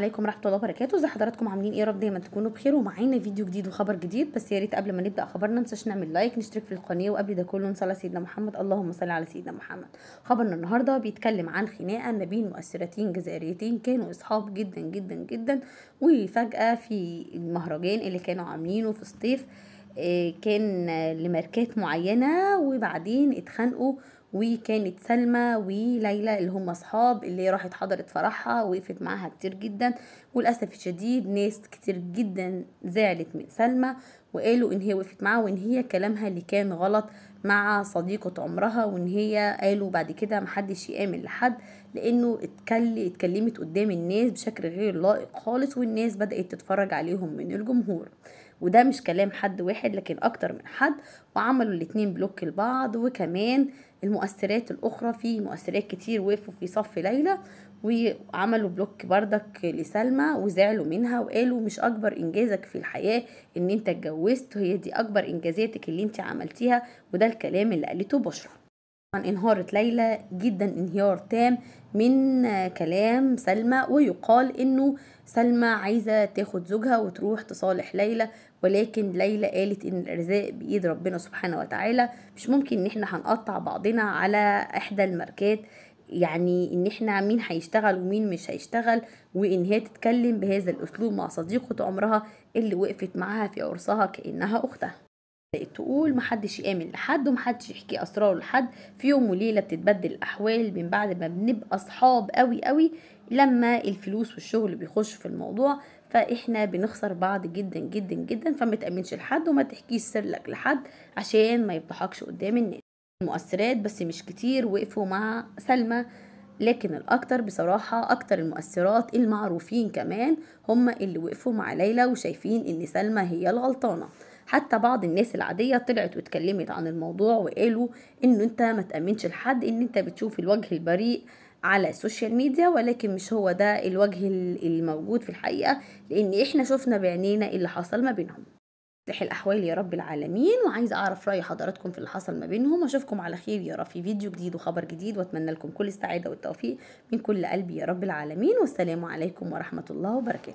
عليكم ورحمه الله وبركاته ازي حضراتكم عاملين ايه رب دايما تكونوا بخير ومعانا فيديو جديد وخبر جديد بس يا ريت قبل ما نبدا خبرنا ننساش نعمل لايك نشترك في القناه وقبل ده كله نصلي على سيدنا محمد اللهم صل على سيدنا محمد خبرنا النهارده بيتكلم عن خناقه ما بين مؤثرتين جزائريتين كانوا اصحاب جدا جدا جدا وفجاه في المهرجان اللي كانوا عاملينه في الصيف آه، كان لماركات معينه وبعدين اتخانقوا وكانت سلمى وليلى اللي هم اصحاب اللي راحت حضرت فرحها وقفت معاها كتير جدا وللاسف الشديد ناس كتير جدا زعلت من سلمى وقالوا ان هي وقفت معاها وان هي كلامها اللي كان غلط مع صديقة عمرها وان هي قالوا بعد كده محدش يامن لحد لانه اتكلمت قدام الناس بشكل غير لائق خالص والناس بدأت تتفرج عليهم من الجمهور وده مش كلام حد واحد لكن اكتر من حد وعملوا الاتنين بلوك لبعض وكمان المؤثرات الاخرى في مؤثرات كتير وقفوا في صف ليلى وعملوا بلوك بردك لسلمى وزعلوا منها وقالوا مش اكبر انجازك في الحياه ان انت اتجوزت هي دي اكبر انجازاتك اللي انت عملتيها وده الكلام اللي قالته بشرى انهارت ليلى جدا انهيار تام من كلام سلمى ويقال انه سلمى عايزة تاخد زوجها وتروح تصالح ليلى ولكن ليلى قالت ان الارزاق بايد ربنا سبحانه وتعالى مش ممكن ان احنا هنقطع بعضنا على احدى الماركات يعني ان احنا مين هيشتغل ومين مش هيشتغل وان هي تتكلم بهذا الاسلوب مع صديقة عمرها اللي وقفت معاها في عرسها كأنها اختها بقت تقول محدش يامن لحد ومحدش يحكي اسراره لحد في يوم وليله بتتبدل الاحوال من بعد ما بنبقى اصحاب قوي قوي لما الفلوس والشغل بيخش في الموضوع فاحنا بنخسر بعض جدا جدا جدا فما تامنش لحد وما تحكيش سرك لحد عشان ما يضحكش قدام الناس المؤثرات بس مش كتير وقفوا مع سلمى لكن الاكتر بصراحه اكتر المؤثرات المعروفين كمان هم اللي وقفوا مع ليلى وشايفين ان سلمى هي الغلطانه حتى بعض الناس العاديه طلعت واتكلمت عن الموضوع وقالوا ان انت ما تامنش لحد ان انت بتشوف الوجه البريء على السوشيال ميديا ولكن مش هو ده الوجه الموجود في الحقيقه لان احنا شفنا بعينينا إيه اللي حصل ما بينهم يصلح الاحوال يا رب العالمين وعايز اعرف راي حضراتكم في اللي حصل ما بينهم واشوفكم على خير يا رب في فيديو جديد وخبر جديد واتمنى لكم كل السعاده والتوفيق من كل قلبي يا رب العالمين والسلام عليكم ورحمه الله وبركاته